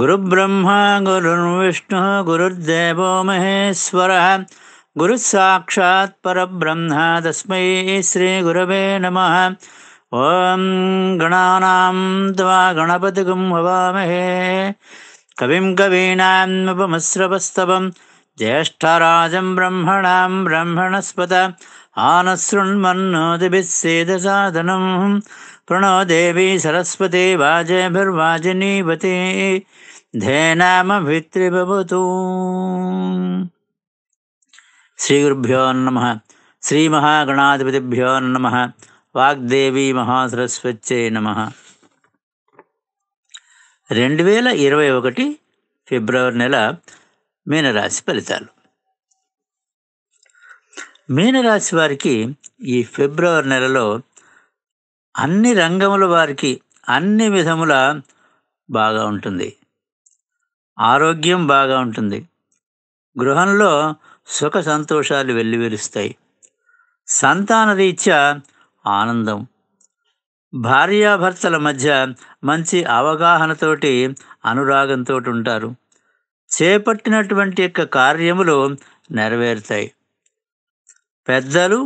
गुरुब्रह्मा गुरुर्विष्णुः गुरुर्देवो महेश्वरः परब्रह्म तस्मै श्रीगुरवे नमः ॐ गणानां त्वा गणपतिगुं भवामहे कविं कवीनामुपमस्रपस्तवं ज्येष्ठराजं ब्रह्मणां ब्रह्मणस्पत आनश्रुण्मन्नोतिभिस्सेदसाधनं प्रणो देवी सरस्वती वाजेभिर्वाजिनीवती ధేనామభిత్రిభవతు శ్రీ గురుభ్యో నమ శ్రీ మహాగణాధిపతిభ్యో నమ వాగ్దేవి మహాసరస్వచ్చే నమ రెండు వేల ఇరవై ఒకటి ఫిబ్రవరి నెల మీనరాశి ఫలితాలు మీనరాశి వారికి ఈ ఫిబ్రవరి నెలలో అన్ని రంగముల వారికి అన్ని విధముల బాగా ఉంటుంది ఆరోగ్యం బాగా ఉంటుంది గృహంలో సుఖ సంతోషాలు వెల్లివిరుస్తాయి సంతానరీత్యా ఆనందం భార్యాభర్తల మధ్య మంచి అవగాహనతోటి అనురాగంతో ఉంటారు చేపట్టినటువంటి యొక్క కార్యములు నెరవేరుతాయి పెద్దలు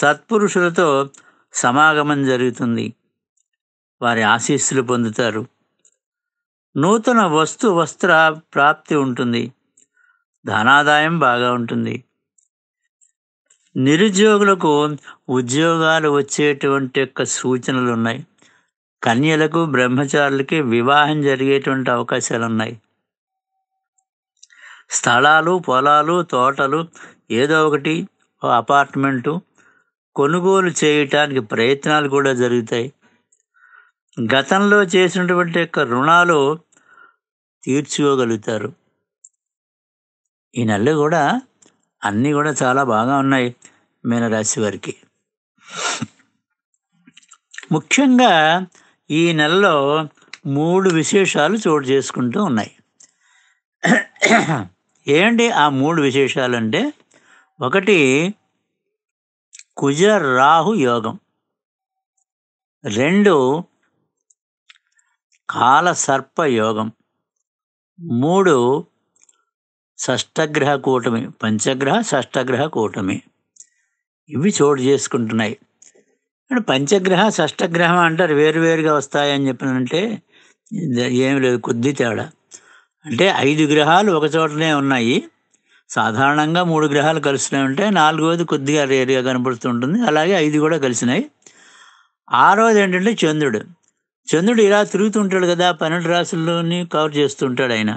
సత్పురుషులతో సమాగమం జరుగుతుంది వారి ఆశీస్సులు పొందుతారు నూతన వస్తు వస్త్ర ప్రాప్తి ఉంటుంది ధనాదాయం బాగా ఉంటుంది నిరుద్యోగులకు ఉద్యోగాలు వచ్చేటువంటి యొక్క సూచనలు ఉన్నాయి కన్యలకు బ్రహ్మచారులకి వివాహం జరిగేటువంటి అవకాశాలు ఉన్నాయి స్థలాలు పొలాలు తోటలు ఏదో ఒకటి అపార్ట్మెంటు కొనుగోలు చేయటానికి ప్రయత్నాలు కూడా జరుగుతాయి గతంలో చేసినటువంటి యొక్క రుణాలు తీర్చుకోగలుగుతారు ఈ నెలలు కూడా అన్నీ కూడా చాలా బాగా ఉన్నాయి మీనరాశి వారికి ముఖ్యంగా ఈ నెలలో మూడు విశేషాలు చోటు చేసుకుంటూ ఉన్నాయి ఏంటి ఆ మూడు విశేషాలు అంటే ఒకటి కుజ రాహు యోగం రెండు కాలసర్ప యోగం మూడు షష్టగ్రహ కూటమి పంచగ్రహ షష్టగ్రహ కూటమి ఇవి చోటు చేసుకుంటున్నాయి అంటే పంచగ్రహ షష్టగ్రహం అంటారు వేరువేరుగా వస్తాయని చెప్పినంటే ఏమి లేదు కొద్ది తేడా అంటే ఐదు గ్రహాలు ఒక చోటనే ఉన్నాయి సాధారణంగా మూడు గ్రహాలు కలిసినవి ఉంటే నాలుగోది కొద్దిగా రేరుగా కనపడుతుంటుంది అలాగే ఐదు కూడా కలిసినాయి ఆరోది ఏంటంటే చంద్రుడు చంద్రుడు ఇలా తిరుగుతుంటాడు కదా పన్నెండు రాసుల్లోని కవర్ చేస్తుంటాడు ఆయన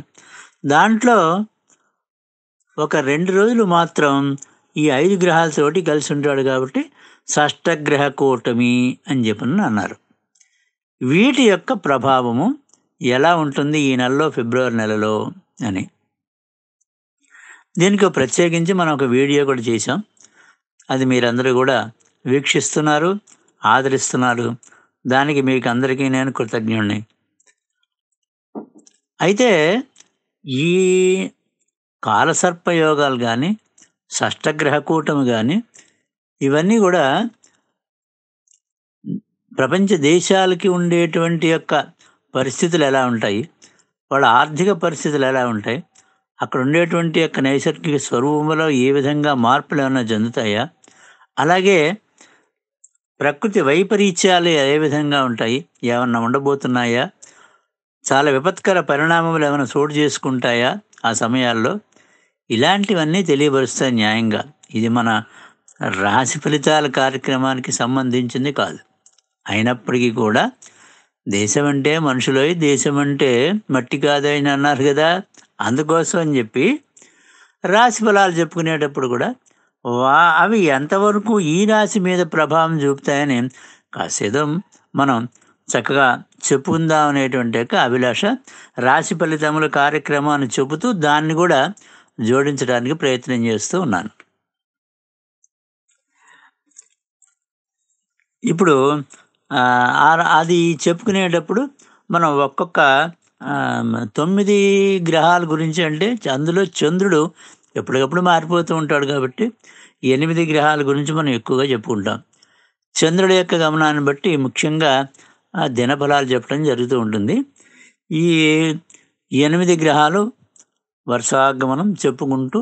దాంట్లో ఒక రెండు రోజులు మాత్రం ఈ ఐదు గ్రహాలతోటి కలిసి ఉంటాడు కాబట్టి షష్టగ్రహ కూటమి అని చెప్పని అన్నారు వీటి యొక్క ప్రభావము ఎలా ఉంటుంది ఈ నెలలో ఫిబ్రవరి నెలలో అని దీనికి ప్రత్యేకించి మనం ఒక వీడియో కూడా చేసాం అది మీరందరూ కూడా వీక్షిస్తున్నారు ఆదరిస్తున్నారు దానికి మీకు అందరికీ నేను కృతజ్ఞుణ్ణి అయితే ఈ కాలసర్పయోగాలు కానీ షష్టగ్రహ కూటమి కానీ ఇవన్నీ కూడా ప్రపంచ దేశాలకి ఉండేటువంటి యొక్క పరిస్థితులు ఎలా ఉంటాయి వాళ్ళ ఆర్థిక పరిస్థితులు ఎలా ఉంటాయి అక్కడ ఉండేటువంటి యొక్క నైసర్గిక స్వరూపంలో ఏ విధంగా మార్పులు ఏమైనా చెందుతాయా అలాగే ప్రకృతి వైపరీత్యాలు ఏ విధంగా ఉంటాయి ఏమన్నా ఉండబోతున్నాయా చాలా విపత్కర పరిణామములు ఏమైనా చోటు చేసుకుంటాయా ఆ సమయాల్లో ఇలాంటివన్నీ తెలియపరుస్తాయి న్యాయంగా ఇది మన రాశి ఫలితాల కార్యక్రమానికి సంబంధించింది కాదు అయినప్పటికీ కూడా దేశం అంటే మనుషులై దేశం అంటే మట్టి కాదని అన్నారు కదా అందుకోసం అని చెప్పి రాశి ఫలాలు చెప్పుకునేటప్పుడు కూడా వా అవి ఎంతవరకు ఈ రాశి మీద ప్రభావం చూపుతాయని కాసేదో మనం చక్కగా చెప్పుకుందాం అనేటువంటి యొక్క అభిలాష రాశి ఫలితముల కార్యక్రమాన్ని చెబుతూ దాన్ని కూడా జోడించడానికి ప్రయత్నం చేస్తూ ఉన్నాను ఇప్పుడు అది చెప్పుకునేటప్పుడు మనం ఒక్కొక్క తొమ్మిది గ్రహాల గురించి అంటే అందులో చంద్రుడు ఎప్పటికప్పుడు మారిపోతూ ఉంటాడు కాబట్టి ఎనిమిది గ్రహాల గురించి మనం ఎక్కువగా చెప్పుకుంటాం చంద్రుడి యొక్క గమనాన్ని బట్టి ముఖ్యంగా ఆ దినఫలాలు చెప్పడం జరుగుతూ ఉంటుంది ఈ ఎనిమిది గ్రహాలు వర్షాగమనం చెప్పుకుంటూ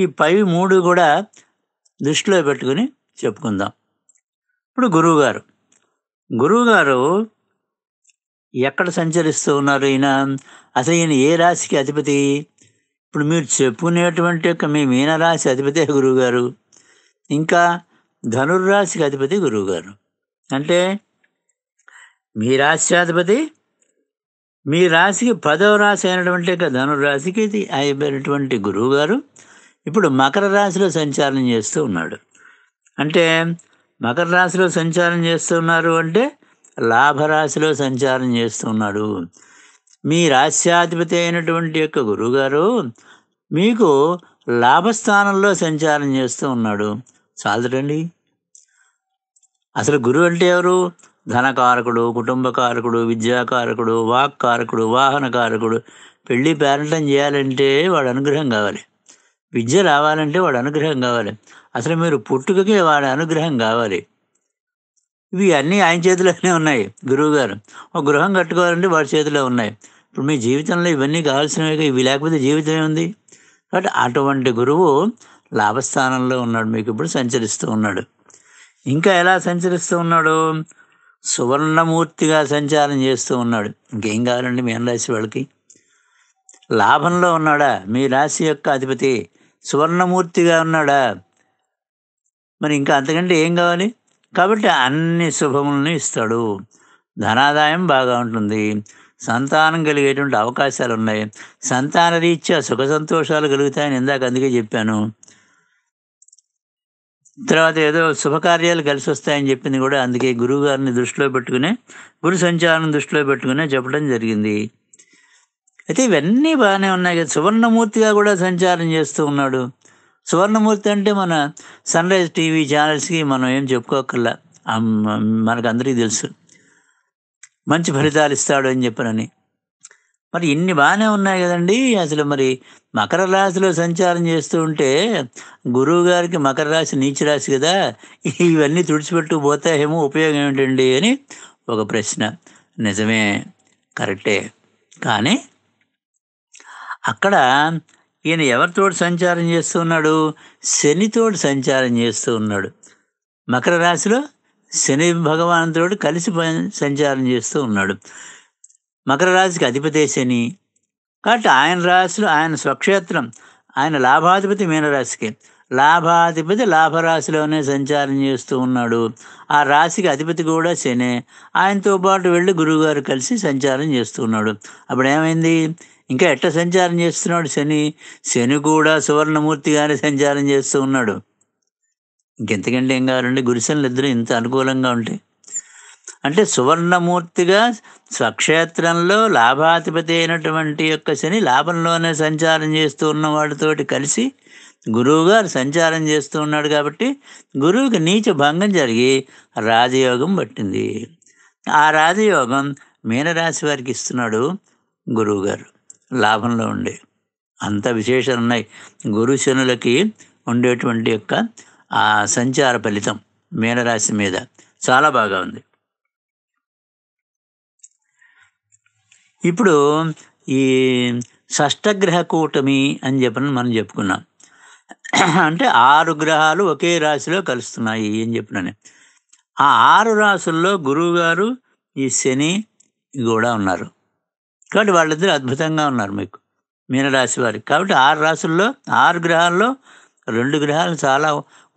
ఈ పై మూడు కూడా దృష్టిలో పెట్టుకుని చెప్పుకుందాం ఇప్పుడు గురువుగారు గురువుగారు ఎక్కడ సంచరిస్తూ ఉన్నారు ఈయన అసలు ఈయన ఏ రాశికి అధిపతి ఇప్పుడు మీరు చెప్పుకునేటువంటి యొక్క మీ మీనరాశి అధిపతి గురువుగారు ఇంకా ధనుర్రాశికి అధిపతి గురువుగారు అంటే మీ రాశి అధిపతి మీ రాశికి పదవ రాశి అయినటువంటి యొక్క ధనుర్రాశికి అయిపోయినటువంటి గురువు గారు ఇప్పుడు మకర రాశిలో సంచారం చేస్తూ ఉన్నాడు అంటే మకర రాశిలో సంచారం చేస్తున్నారు అంటే లాభరాశిలో సంచారం చేస్తున్నాడు మీ రాస్యాధిపతి అయినటువంటి యొక్క గురువుగారు మీకు లాభస్థానంలో సంచారం చేస్తూ ఉన్నాడు చాలదండి అసలు గురువు అంటే ఎవరు ధనకారకుడు కుటుంబకారకుడు విద్యాకారకుడు వాక్కారకుడు వాహనకారకుడు పెళ్ళి పేరంటం చేయాలంటే వాడు అనుగ్రహం కావాలి విద్య రావాలంటే వాడు అనుగ్రహం కావాలి అసలు మీరు పుట్టుకకే వాడి అనుగ్రహం కావాలి ఇవి అన్నీ ఆయన చేతిలోనే ఉన్నాయి గురువు గారు ఒక గృహం కట్టుకోవాలంటే వాడి చేతిలో ఉన్నాయి ఇప్పుడు మీ జీవితంలో ఇవన్నీ కావాల్సినవి ఇవి లేకపోతే జీవితం ఏముంది కాబట్టి అటువంటి గురువు లాభస్థానంలో ఉన్నాడు మీకు ఇప్పుడు సంచరిస్తూ ఉన్నాడు ఇంకా ఎలా సంచరిస్తూ ఉన్నాడు సువర్ణమూర్తిగా సంచారం చేస్తూ ఉన్నాడు ఇంకేం కావాలండి మీ రాశి వాళ్ళకి లాభంలో ఉన్నాడా మీ రాశి యొక్క అధిపతి సువర్ణమూర్తిగా ఉన్నాడా మరి ఇంకా అంతకంటే ఏం కావాలి కాబట్టి అన్ని శుభములను ఇస్తాడు ధనాదాయం బాగా ఉంటుంది సంతానం కలిగేటువంటి అవకాశాలు ఉన్నాయి సంతాన రీత్యా సుఖ సంతోషాలు కలుగుతాయని ఇందాక అందుకే చెప్పాను తర్వాత ఏదో శుభకార్యాలు కలిసి వస్తాయని చెప్పింది కూడా అందుకే గురువు గారిని దృష్టిలో పెట్టుకునే గురు సంచారం దృష్టిలో పెట్టుకునే చెప్పడం జరిగింది అయితే ఇవన్నీ బాగానే ఉన్నాయి కదా సువర్ణమూర్తిగా కూడా సంచారం చేస్తూ ఉన్నాడు సువర్ణమూర్తి అంటే మన సన్ రైజ్ టీవీ ఛానల్స్కి మనం ఏం చెప్పుకోకల్లా మనకు అందరికీ తెలుసు మంచి ఫలితాలు ఇస్తాడు అని చెప్పనని మరి ఇన్ని బాగానే ఉన్నాయి కదండి అసలు మరి మకర రాశిలో సంచారం చేస్తూ ఉంటే గురువు గారికి మకర రాశి నీచ రాశి కదా ఇవన్నీ తుడిచిపెట్టు పోతాయేమో ఉపయోగం ఏమిటండి అని ఒక ప్రశ్న నిజమే కరెక్టే కానీ అక్కడ ఈయన ఎవరితోడు సంచారం చేస్తూ ఉన్నాడు శనితోడు సంచారం చేస్తూ ఉన్నాడు మకర రాశిలో శని భగవానుతో కలిసి సంచారం చేస్తూ ఉన్నాడు మకర రాశికి అధిపతి శని కాబట్టి ఆయన రాశిలో ఆయన స్వక్షేత్రం ఆయన లాభాధిపతి మీనరాశికి లాభాధిపతి లాభరాశిలోనే సంచారం చేస్తూ ఉన్నాడు ఆ రాశికి అధిపతి కూడా శనే ఆయనతో పాటు వెళ్ళి గురువుగారు కలిసి సంచారం చేస్తూ ఉన్నాడు అప్పుడు ఏమైంది ఇంకా ఎట్ట సంచారం చేస్తున్నాడు శని శని కూడా సువర్ణమూర్తిగానే సంచారం చేస్తూ ఉన్నాడు ఇంకెంతకంటే ఏం కావాలండి గురిశనులు ఇద్దరు ఇంత అనుకూలంగా ఉంటాయి అంటే సువర్ణమూర్తిగా స్వక్షేత్రంలో లాభాధిపతి అయినటువంటి యొక్క శని లాభంలోనే సంచారం చేస్తూ ఉన్నవాడితోటి కలిసి గురువుగారు సంచారం చేస్తూ ఉన్నాడు కాబట్టి గురువుకి నీచ భంగం జరిగి రాజయోగం పట్టింది ఆ రాజయోగం మీనరాశి వారికి ఇస్తున్నాడు గురువుగారు లాభంలో ఉండే అంత విశేషాలు ఉన్నాయి గురు శనులకి ఉండేటువంటి యొక్క ఆ సంచార ఫలితం మీనరాశి మీద చాలా బాగా ఉంది ఇప్పుడు ఈ షష్టగ్రహ కూటమి అని చెప్పని మనం చెప్పుకున్నాం అంటే ఆరు గ్రహాలు ఒకే రాశిలో కలుస్తున్నాయి అని చెప్పినాను ఆ ఆరు రాసుల్లో గురువుగారు ఈ శని కూడా ఉన్నారు కాబట్టి వాళ్ళిద్దరు అద్భుతంగా ఉన్నారు మీకు మీనరాశి వారికి కాబట్టి ఆరు రాసుల్లో ఆరు గ్రహాల్లో రెండు గ్రహాలు చాలా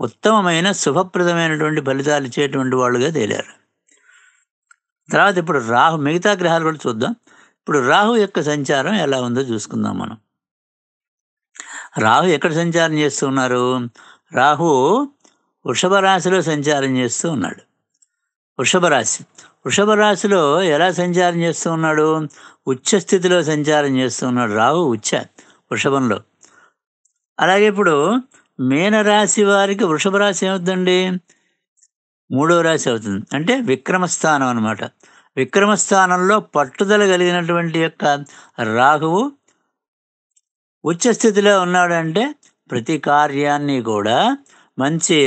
ఉత్తమమైన శుభప్రదమైనటువంటి ఫలితాలు ఇచ్చేటువంటి వాళ్ళుగా తేలారు తర్వాత ఇప్పుడు రాహు మిగతా గ్రహాలు కూడా చూద్దాం ఇప్పుడు రాహు యొక్క సంచారం ఎలా ఉందో చూసుకుందాం మనం రాహు ఎక్కడ సంచారం చేస్తూ ఉన్నారు రాహు వృషభ రాశిలో సంచారం చేస్తూ ఉన్నాడు వృషభ రాశి వృషభ రాశిలో ఎలా సంచారం చేస్తూ ఉన్నాడు ఉచ్చ స్థితిలో సంచారం చేస్తూ ఉన్నాడు రాహు ఉచ్చ వృషభంలో అలాగే ఇప్పుడు మీనరాశి వారికి వృషభ రాశి ఏమవుతుందండి మూడో రాశి అవుతుంది అంటే విక్రమస్థానం అనమాట విక్రమస్థానంలో పట్టుదల కలిగినటువంటి యొక్క రాహువు ఉన్నాడు ఉన్నాడంటే ప్రతి కార్యాన్ని కూడా మంచి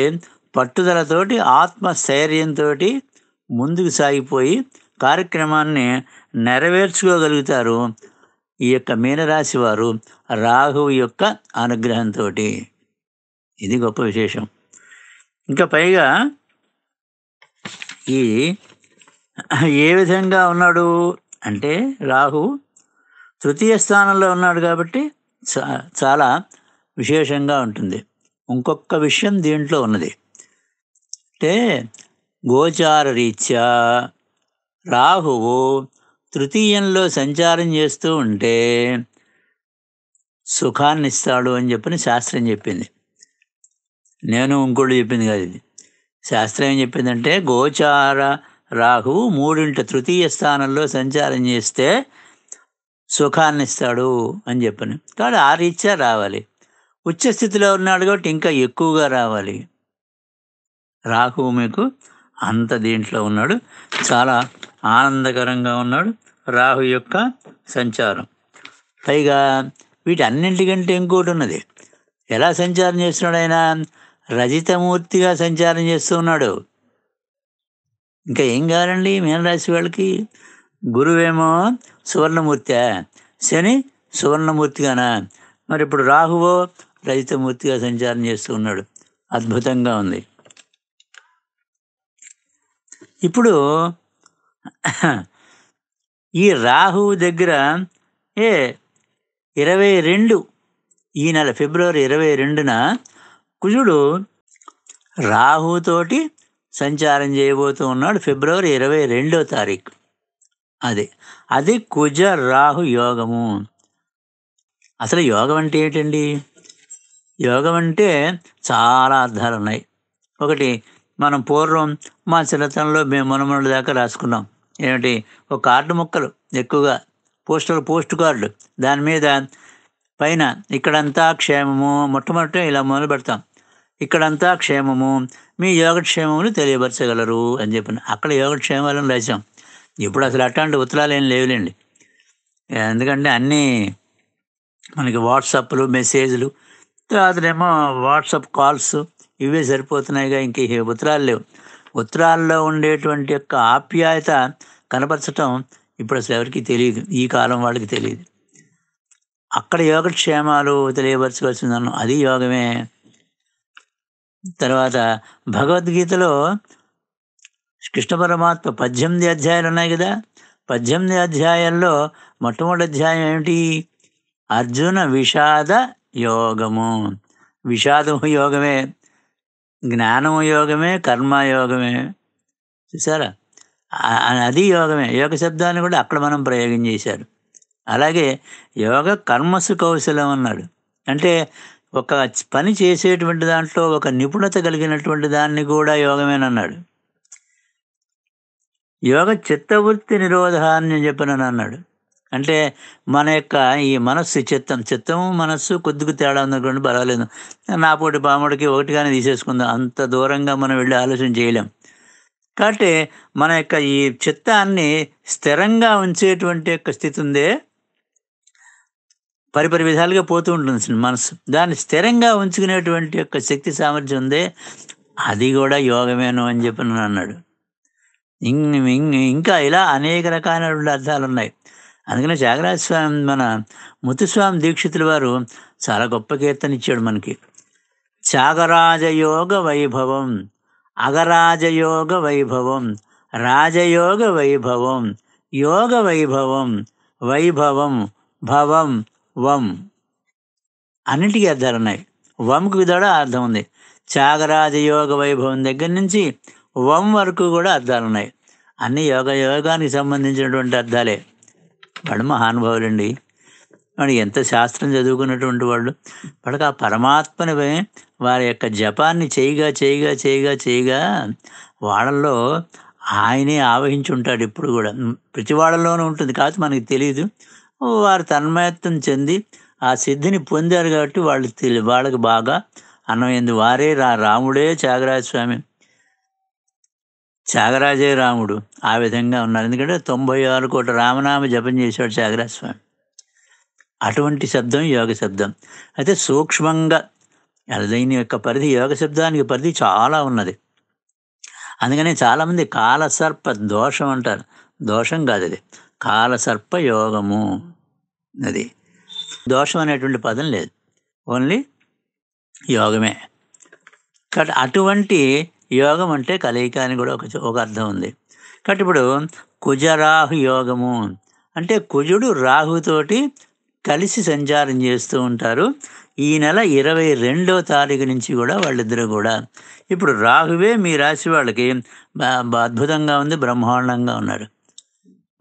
పట్టుదలతోటి ఆత్మస్థైర్యంతో ముందుకు సాగిపోయి కార్యక్రమాన్ని నెరవేర్చుకోగలుగుతారు ఈ యొక్క మీనరాశి వారు రాహువు యొక్క అనుగ్రహంతో ఇది గొప్ప విశేషం ఇంకా పైగా ఈ ఏ విధంగా ఉన్నాడు అంటే రాహు తృతీయ స్థానంలో ఉన్నాడు కాబట్టి చాలా విశేషంగా ఉంటుంది ఇంకొక విషయం దీంట్లో ఉన్నది అంటే గోచారరీత్యా రాహువు తృతీయంలో సంచారం చేస్తూ ఉంటే సుఖాన్ని ఇస్తాడు అని చెప్పని శాస్త్రం చెప్పింది నేను ఇంకోళ్ళు చెప్పింది కాదు ఇది శాస్త్రం ఏం చెప్పిందంటే గోచార రాహువు మూడింట తృతీయ స్థానంలో సంచారం చేస్తే సుఖాన్ని ఇస్తాడు అని చెప్పను కాదు ఆ రీత్యా రావాలి ఉచ్చస్థితిలో ఉన్నాడు కాబట్టి ఇంకా ఎక్కువగా రావాలి రాహువు మీకు అంత దీంట్లో ఉన్నాడు చాలా ఆనందకరంగా ఉన్నాడు రాహు యొక్క సంచారం పైగా వీటి అన్నింటికంటే ఇంకోటి ఉన్నది ఎలా సంచారం చేస్తున్నాడు ఆయన రజితమూర్తిగా సంచారం చేస్తూ ఉన్నాడు ఇంకా ఏం కావాలండి మీనరాశి వాళ్ళకి గురువేమో సువర్ణమూర్తి శని సువర్ణమూర్తిగానా మరి ఇప్పుడు రాహువో రజితమూర్తిగా సంచారం చేస్తూ ఉన్నాడు అద్భుతంగా ఉంది ఇప్పుడు ఈ రాహువు దగ్గర ఏ ఇరవై రెండు ఈ నెల ఫిబ్రవరి ఇరవై రెండున కుజుడు రాహుతోటి సంచారం చేయబోతూ ఉన్నాడు ఫిబ్రవరి ఇరవై రెండో తారీఖు అది అది కుజ రాహు యోగము అసలు యోగం అంటే ఏంటండి యోగం అంటే చాలా అర్థాలు ఉన్నాయి ఒకటి మనం పూర్వం మా చిన్నతనంలో మేము మునమనుల దాకా రాసుకున్నాం ఏమిటి ఒక కార్డు ముక్కలు ఎక్కువగా పోస్టల్ పోస్ట్ కార్డులు దాని మీద పైన ఇక్కడంతా క్షేమము మొట్టమొదట ఇలా మొదలు పెడతాం ఇక్కడంతా క్షేమము మీ యోగక్షేమములు తెలియపరచగలరు అని చెప్పిన అక్కడ యోగక్షేమాలను రాసాం ఇప్పుడు అసలు అట్లాంటి ఉత్తరాలు ఏం లేవులేండి ఎందుకంటే అన్నీ మనకి వాట్సాప్లు మెసేజ్లు తర్వాతనేమో వాట్సాప్ కాల్స్ ఇవే సరిపోతున్నాయిగా ఇంక ఏ ఉత్తరాలు లేవు ఉత్తరాల్లో ఉండేటువంటి యొక్క ఆప్యాయత కనపరచటం ఇప్పుడు అసలు ఎవరికి తెలియదు ఈ కాలం వాళ్ళకి తెలియదు అక్కడ యోగక్షేమాలు తెలియపరచవలసిందను అది యోగమే తర్వాత భగవద్గీతలో కృష్ణ పరమాత్మ పద్దెనిమిది అధ్యాయాలు ఉన్నాయి కదా పద్దెనిమిది అధ్యాయాల్లో మొట్టమొదటి అధ్యాయం ఏమిటి అర్జున విషాద యోగము విషాదము యోగమే జ్ఞానం యోగమే కర్మయోగమే చూసారా అది యోగమే యోగ శబ్దాన్ని కూడా అక్కడ మనం ప్రయోగం చేశారు అలాగే యోగ కర్మసు కౌశలం అన్నాడు అంటే ఒక పని చేసేటువంటి దాంట్లో ఒక నిపుణత కలిగినటువంటి దాన్ని కూడా యోగమేనన్నాడు యోగ చిత్తవృత్తి నిరోధాన్ని అన్నాడు అంటే మన యొక్క ఈ మనస్సు చిత్తం చిత్తము మనస్సు కొద్దిగా తేడా ఉన్నటువంటి పర్వాలేదు నా పోటీ పాముడికి ఒకటిగానే తీసేసుకుందాం అంత దూరంగా మనం వెళ్ళి ఆలోచన చేయలేం కాబట్టి మన యొక్క ఈ చిత్తాన్ని స్థిరంగా ఉంచేటువంటి యొక్క స్థితి ఉందే పరిపరి విధాలుగా పోతూ ఉంటుంది మనసు దాన్ని స్థిరంగా ఉంచుకునేటువంటి యొక్క శక్తి సామర్థ్యం ఉందే అది కూడా యోగమేను అని చెప్పి నన్ను అన్నాడు ఇంకా ఇలా అనేక రకాలైనటువంటి అర్థాలు ఉన్నాయి అందుకనే త్యాగరాజ స్వామి మన ముత్తుస్వామి దీక్షితుల వారు చాలా గొప్ప కీర్తన ఇచ్చాడు మనకి త్యాగరాజయోగ వైభవం అగరాజయోగ వైభవం రాజయోగ వైభవం యోగ వైభవం వైభవం భవం వం అన్నిటికీ అర్థాలు ఉన్నాయి వంకు కూడా అర్థం ఉంది త్యాగరాజయోగ వైభవం దగ్గర నుంచి వం వరకు కూడా అర్థాలు ఉన్నాయి అన్ని యోగ యోగానికి సంబంధించినటువంటి అర్థాలే వాళ్ళు మహానుభావులండి వాడు ఎంత శాస్త్రం చదువుకున్నటువంటి వాళ్ళు వాళ్ళకి ఆ పరమాత్మని వారి యొక్క జపాన్ని చేయగా చేయగా చేయగా చేయగా వాళ్ళలో ఆయనే ఆవహించి ఉంటాడు ఇప్పుడు కూడా ప్రతి వాళ్ళలోనూ ఉంటుంది కాదు మనకి తెలియదు వారు తన్మయత్వం చెంది ఆ సిద్ధిని పొందారు కాబట్టి వాళ్ళు వాళ్ళకి బాగా అన్నమైంది వారే రా రాముడే త్యాగరాజస్వామి త్యాగరాజే రాముడు ఆ విధంగా ఉన్నారు ఎందుకంటే తొంభై ఆరు కోట రామనామ జపం చేశాడు త్యాగరాజస్వామి అటువంటి శబ్దం యోగ శబ్దం అయితే సూక్ష్మంగా అరుదైన యొక్క పరిధి యోగ శబ్దానికి పరిధి చాలా ఉన్నది అందుకనే చాలామంది కాలసర్ప దోషం అంటారు దోషం కాదు అది కాలసర్ప యోగము అది దోషం అనేటువంటి పదం లేదు ఓన్లీ యోగమే కాబట్టి అటువంటి యోగం అంటే కలయిక అని కూడా ఒక ఒక అర్థం ఉంది కాబట్టి ఇప్పుడు కుజరాహు యోగము అంటే కుజుడు రాహుతోటి కలిసి సంచారం చేస్తూ ఉంటారు ఈ నెల ఇరవై రెండో తారీఖు నుంచి కూడా వాళ్ళిద్దరూ కూడా ఇప్పుడు రాహువే మీ రాశి వాళ్ళకి అద్భుతంగా ఉంది బ్రహ్మాండంగా ఉన్నారు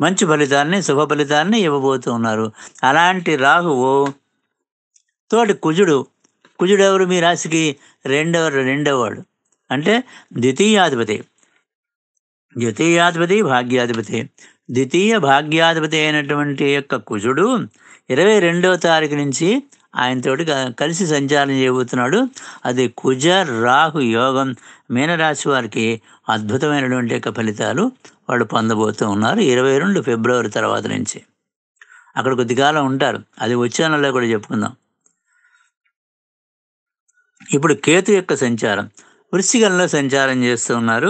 మంచి ఫలితాన్ని శుభ ఫలితాన్ని ఇవ్వబోతూ ఉన్నారు అలాంటి రాహువు తోటి కుజుడు కుజుడు ఎవరు మీ రాశికి రెండవ వాడు అంటే ద్వితీయాధిపతి ద్వితీయాధిపతి భాగ్యాధిపతి ద్వితీయ భాగ్యాధిపతి అయినటువంటి యొక్క కుజుడు ఇరవై రెండవ తారీఖు నుంచి ఆయనతోటి కలిసి సంచారం చేయబోతున్నాడు అది కుజ రాహు యోగం మీనరాశి వారికి అద్భుతమైనటువంటి యొక్క ఫలితాలు వాళ్ళు పొందబోతూ ఉన్నారు ఇరవై రెండు ఫిబ్రవరి తర్వాత నుంచి అక్కడ కొద్దికాలం ఉంటారు అది వచ్చే నెలలో కూడా చెప్పుకుందాం ఇప్పుడు కేతు యొక్క సంచారం వృశ్చికంలో సంచారం చేస్తూ ఉన్నారు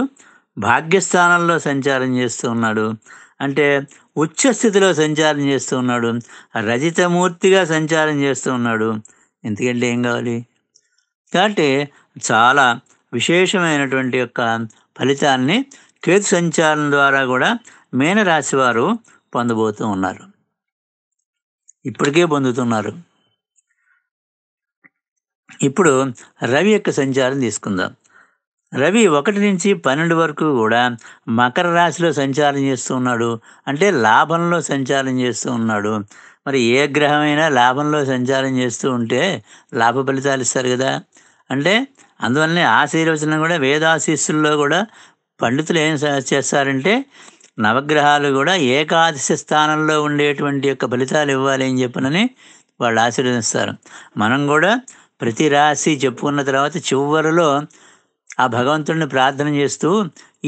భాగ్యస్థానంలో సంచారం చేస్తూ ఉన్నాడు అంటే ఉచ్చస్థితిలో సంచారం చేస్తూ ఉన్నాడు రజితమూర్తిగా సంచారం చేస్తూ ఉన్నాడు ఎందుకంటే ఏం కావాలి కాబట్టి చాలా విశేషమైనటువంటి యొక్క ఫలితాన్ని కేతు సంచారం ద్వారా కూడా మీనరాశి వారు పొందబోతూ ఉన్నారు ఇప్పటికే పొందుతున్నారు ఇప్పుడు రవి యొక్క సంచారం తీసుకుందాం రవి ఒకటి నుంచి పన్నెండు వరకు కూడా మకర రాశిలో సంచారం చేస్తూ ఉన్నాడు అంటే లాభంలో సంచారం చేస్తూ ఉన్నాడు మరి ఏ గ్రహమైనా లాభంలో సంచారం చేస్తూ ఉంటే లాభ ఫలితాలు ఇస్తారు కదా అంటే అందువల్లనే ఆశీర్వచనం కూడా వేదాశీస్సుల్లో కూడా పండితులు ఏం చేస్తారంటే నవగ్రహాలు కూడా ఏకాదశి స్థానంలో ఉండేటువంటి యొక్క ఫలితాలు ఇవ్వాలి అని చెప్పనని వాళ్ళు ఆశీర్వదిస్తారు మనం కూడా ప్రతి రాశి చెప్పుకున్న తర్వాత చివరిలో ఆ భగవంతుడిని ప్రార్థన చేస్తూ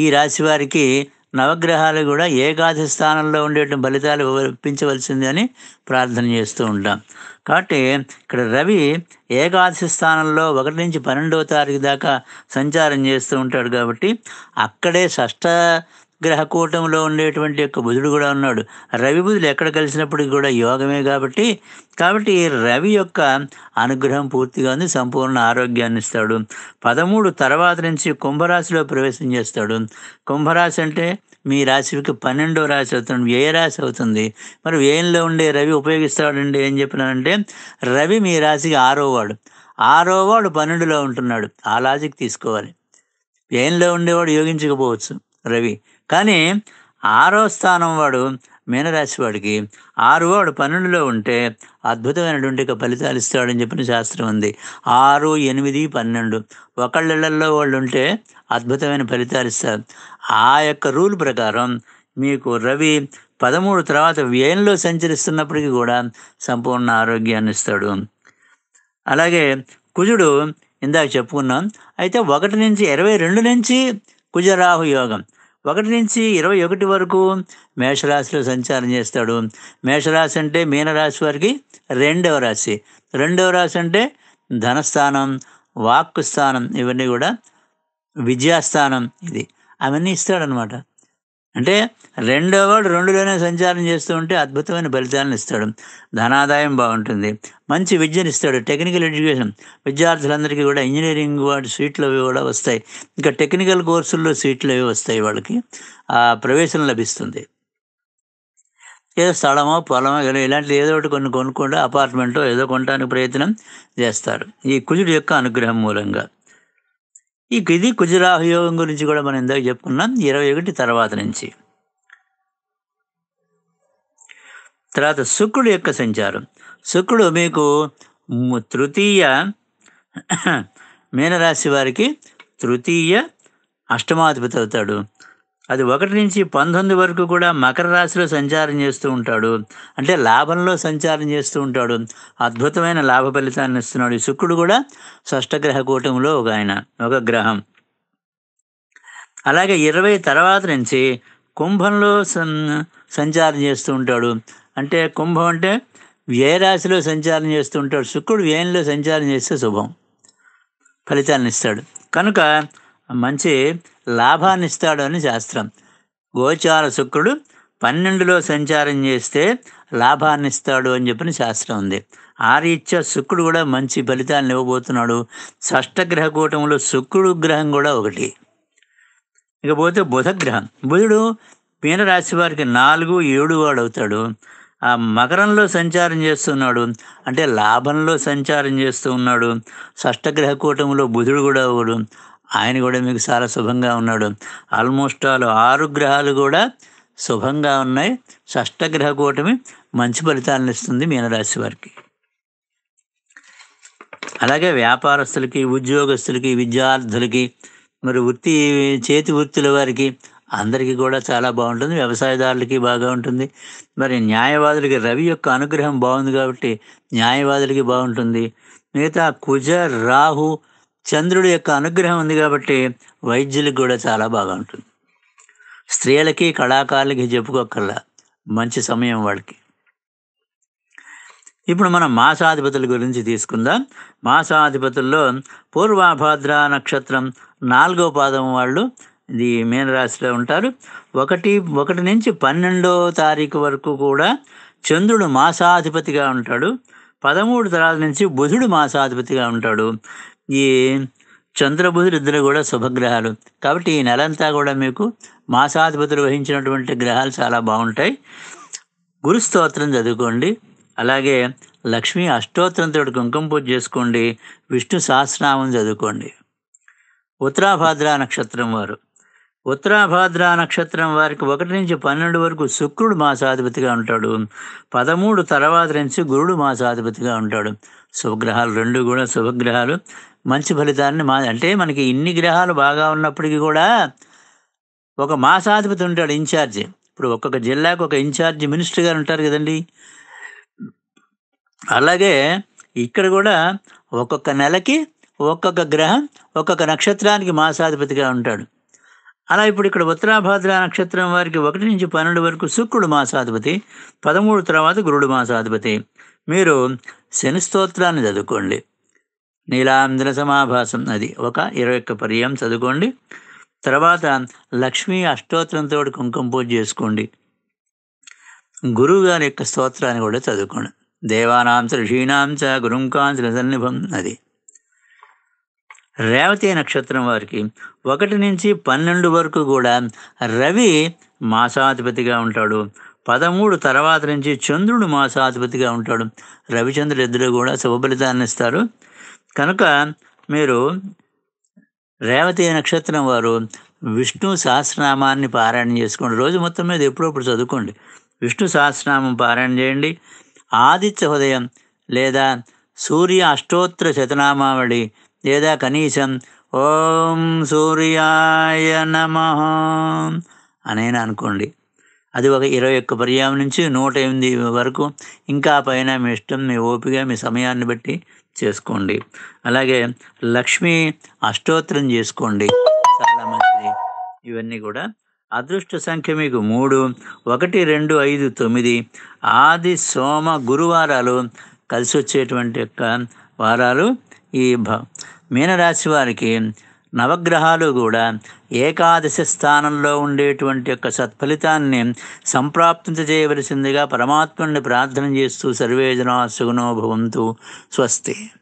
ఈ రాశి వారికి నవగ్రహాలు కూడా ఏకాది స్థానంలో ఉండేటువంటి ఫలితాలు ఇప్పించవలసింది అని ప్రార్థన చేస్తూ ఉంటాం కాబట్టి ఇక్కడ రవి ఏకాదశి స్థానంలో ఒకటి నుంచి పన్నెండవ తారీఖు దాకా సంచారం చేస్తూ ఉంటాడు కాబట్టి అక్కడే షష్ట గ్రహకూటంలో ఉండేటువంటి యొక్క బుధుడు కూడా ఉన్నాడు రవి బుధులు ఎక్కడ కలిసినప్పటికీ కూడా యోగమే కాబట్టి కాబట్టి రవి యొక్క అనుగ్రహం పూర్తిగా ఉంది సంపూర్ణ ఆరోగ్యాన్ని ఇస్తాడు పదమూడు తర్వాత నుంచి కుంభరాశిలో ప్రవేశం చేస్తాడు కుంభరాశి అంటే మీ రాశికి పన్నెండో రాశి అవుతుంది ఏ రాశి అవుతుంది మరి వ్యయంలో ఉండే రవి ఉపయోగిస్తాడండి ఏం చెప్పినానంటే రవి మీ రాశికి ఆరో వాడు ఆరో వాడు పన్నెండులో ఉంటున్నాడు ఆ లాజిక్ తీసుకోవాలి వ్యయంలో ఉండేవాడు యోగించకపోవచ్చు రవి కానీ ఆరో స్థానం వాడు మీనరాశి వాడికి ఆరు వాడు పన్నెండులో ఉంటే అద్భుతమైనటువంటి ఫలితాలు ఇస్తాడని చెప్పిన శాస్త్రం ఉంది ఆరు ఎనిమిది పన్నెండు ఒకళ్ళల్లో వాళ్ళు ఉంటే అద్భుతమైన ఫలితాలు ఇస్తారు ఆ యొక్క రూల్ ప్రకారం మీకు రవి పదమూడు తర్వాత వ్యయంలో సంచరిస్తున్నప్పటికీ కూడా సంపూర్ణ ఆరోగ్యాన్ని ఇస్తాడు అలాగే కుజుడు ఇందాక చెప్పుకున్నాం అయితే ఒకటి నుంచి ఇరవై రెండు నుంచి కుజరాహు యోగం ఒకటి నుంచి ఇరవై ఒకటి వరకు మేషరాశిలో సంచారం చేస్తాడు మేషరాశి అంటే మీనరాశి వారికి రెండవ రాశి రెండవ రాశి అంటే ధనస్థానం వాక్కు స్థానం ఇవన్నీ కూడా విద్యాస్థానం ఇది అవన్నీ ఇస్తాడనమాట అంటే రెండో వాడు రెండులోనే సంచారం చేస్తూ ఉంటే అద్భుతమైన ఫలితాలను ఇస్తాడు ధనాదాయం బాగుంటుంది మంచి విద్యను ఇస్తాడు టెక్నికల్ ఎడ్యుకేషన్ విద్యార్థులందరికీ కూడా ఇంజనీరింగ్ వాటి సీట్లు అవి కూడా వస్తాయి ఇంకా టెక్నికల్ కోర్సుల్లో సీట్లు అవి వస్తాయి వాళ్ళకి ఆ ప్రవేశం లభిస్తుంది ఏదో స్థలమో పొలమో ఏదో ఇలాంటివి ఏదో ఒకటి కొన్ని కొనుక్కుంటే అపార్ట్మెంటో ఏదో కొనడానికి ప్రయత్నం చేస్తారు ఈ కుజుడు యొక్క అనుగ్రహం మూలంగా ఈ ఇది కుజరాహయోగం గురించి కూడా మనం ఇందాక చెప్పుకున్నాం ఇరవై ఒకటి తర్వాత నుంచి తర్వాత శుక్రుడు యొక్క సంచారం శుక్రుడు మీకు తృతీయ మీనరాశి వారికి తృతీయ అష్టమాధిపతి అవుతాడు అది ఒకటి నుంచి పంతొమ్మిది వరకు కూడా మకర రాశిలో సంచారం చేస్తూ ఉంటాడు అంటే లాభంలో సంచారం చేస్తూ ఉంటాడు అద్భుతమైన లాభ ఫలితాన్ని ఇస్తున్నాడు ఈ శుక్రుడు కూడా షష్టగ్రహ కూటమిలో ఒక ఆయన ఒక గ్రహం అలాగే ఇరవై తర్వాత నుంచి కుంభంలో సంచారం చేస్తూ ఉంటాడు అంటే కుంభం అంటే వ్యయ రాశిలో సంచారం చేస్తూ ఉంటాడు శుక్రుడు వ్యయంలో సంచారం చేస్తే శుభం ఫలితాన్ని ఇస్తాడు కనుక మంచి లాభాన్ని ఇస్తాడు అని శాస్త్రం గోచార శుక్రుడు పన్నెండులో సంచారం చేస్తే లాభాన్ని ఇస్తాడు అని చెప్పిన శాస్త్రం ఉంది ఆ రీత్యా శుక్రుడు కూడా మంచి ఫలితాలను ఇవ్వబోతున్నాడు షష్టగ్రహ కూటంలో శుక్రుడు గ్రహం కూడా ఒకటి ఇకపోతే బుధగ్రహం బుధుడు మీనరాశి వారికి నాలుగు ఏడు వాడు అవుతాడు ఆ మకరంలో సంచారం చేస్తున్నాడు అంటే లాభంలో సంచారం చేస్తూ ఉన్నాడు షష్టగ్రహ కూటంలో బుధుడు కూడా ఒకడు ఆయన కూడా మీకు చాలా శుభంగా ఉన్నాడు ఆల్మోస్ట్ ఆల్ ఆరు గ్రహాలు కూడా శుభంగా ఉన్నాయి షష్టగ్రహ కూటమి మంచి ఫలితాలను ఇస్తుంది మీనరాశి వారికి అలాగే వ్యాపారస్తులకి ఉద్యోగస్తులకి విద్యార్థులకి మరి వృత్తి చేతి వృత్తుల వారికి అందరికీ కూడా చాలా బాగుంటుంది వ్యవసాయదారులకి బాగా ఉంటుంది మరి న్యాయవాదులకి రవి యొక్క అనుగ్రహం బాగుంది కాబట్టి న్యాయవాదులకి బాగుంటుంది మిగతా కుజ రాహు చంద్రుడి యొక్క అనుగ్రహం ఉంది కాబట్టి వైద్యులకు కూడా చాలా బాగా ఉంటుంది స్త్రీలకి కళాకారులకి చెప్పుకోకల్లా మంచి సమయం వాళ్ళకి ఇప్పుడు మనం మాసాధిపతుల గురించి తీసుకుందాం మాసాధిపతుల్లో పూర్వాభాద్ర నక్షత్రం నాలుగో పాదం వాళ్ళు ఇది మీనరాశిలో ఉంటారు ఒకటి ఒకటి నుంచి పన్నెండో తారీఖు వరకు కూడా చంద్రుడు మాసాధిపతిగా ఉంటాడు పదమూడు తరాల నుంచి బుధుడు మాసాధిపతిగా ఉంటాడు ఈ ఇద్దరు కూడా శుభగ్రహాలు కాబట్టి ఈ నెలంతా కూడా మీకు మాసాధిపతులు వహించినటువంటి గ్రహాలు చాలా బాగుంటాయి గురు స్తోత్రం చదువుకోండి అలాగే లక్ష్మీ అష్టోత్తరంతో కుంకుమ పూజ చేసుకోండి విష్ణు సహస్రనామం చదువుకోండి ఉత్తరాభాద్ర నక్షత్రం వారు ఉత్తరాభాద్ర నక్షత్రం వారికి ఒకటి నుంచి పన్నెండు వరకు శుక్రుడు మాసాధిపతిగా ఉంటాడు పదమూడు తర్వాత నుంచి గురుడు మాసాధిపతిగా ఉంటాడు శుభగ్రహాలు రెండు కూడా శుభగ్రహాలు మంచి ఫలితాన్ని మా అంటే మనకి ఇన్ని గ్రహాలు బాగా ఉన్నప్పటికీ కూడా ఒక మాసాధిపతి ఉంటాడు ఇన్ఛార్జి ఇప్పుడు ఒక్కొక్క జిల్లాకు ఒక ఇన్ఛార్జి మినిస్టర్ గారు ఉంటారు కదండి అలాగే ఇక్కడ కూడా ఒక్కొక్క నెలకి ఒక్కొక్క గ్రహం ఒక్కొక్క నక్షత్రానికి మాసాధిపతిగా ఉంటాడు అలా ఇప్పుడు ఇక్కడ ఉత్తరాభాద్ర నక్షత్రం వారికి ఒకటి నుంచి పన్నెండు వరకు శుక్రుడు మాసాధిపతి పదమూడు తర్వాత గురుడు మాసాధిపతి మీరు శని స్తోత్రాన్ని చదువుకోండి నీలాంధ్ర సమాభాసం అది ఒక ఇరవై ఒక్క పర్యాయం చదువుకోండి తర్వాత లక్ష్మీ అష్టోత్తరంతో కుంకుమ పూజ చేసుకోండి గురువు గారి యొక్క స్తోత్రాన్ని కూడా చదువుకోండి దేవానాంశ ఋషీనాంశ గురుంకాంశ సన్నిభం అది రేవతి నక్షత్రం వారికి ఒకటి నుంచి పన్నెండు వరకు కూడా రవి మాసాధిపతిగా ఉంటాడు పదమూడు తర్వాత నుంచి చంద్రుడు మాసాధిపతిగా ఉంటాడు రవిచంద్రుడు ఇద్దరు కూడా శుభఫలితాన్ని ఇస్తారు కనుక మీరు రేవతి నక్షత్రం వారు విష్ణు సహస్రనామాన్ని పారాయణ చేసుకోండి రోజు మొత్తం మీద ఎప్పుడప్పుడు చదువుకోండి విష్ణు సహస్రనామం పారాయణ చేయండి ఆదిత్య హృదయం లేదా సూర్య అష్టోత్తర శతనామావళి లేదా కనీసం ఓం సూర్యాయ నమ అనేనా అనుకోండి అది ఒక ఇరవై ఒక్క పర్యాయం నుంచి నూట ఎనిమిది వరకు ఇంకా పైన మీ ఇష్టం మీ ఓపిక మీ సమయాన్ని బట్టి చేసుకోండి అలాగే లక్ష్మి అష్టోత్తరం చేసుకోండి చాలా మంచిది ఇవన్నీ కూడా అదృష్ట సంఖ్య మీకు మూడు ఒకటి రెండు ఐదు తొమ్మిది ఆది సోమ గురువారాలు కలిసి వచ్చేటువంటి యొక్క వారాలు ఈ భ మీనరాశి వారికి నవగ్రహాలు కూడా ఏకాదశి స్థానంలో ఉండేటువంటి యొక్క సత్ఫలితాన్ని సంప్రాప్తించజేయవలసిందిగా పరమాత్మని ప్రార్థన చేస్తూ సర్వే సుగుణోభవంతు స్వస్తి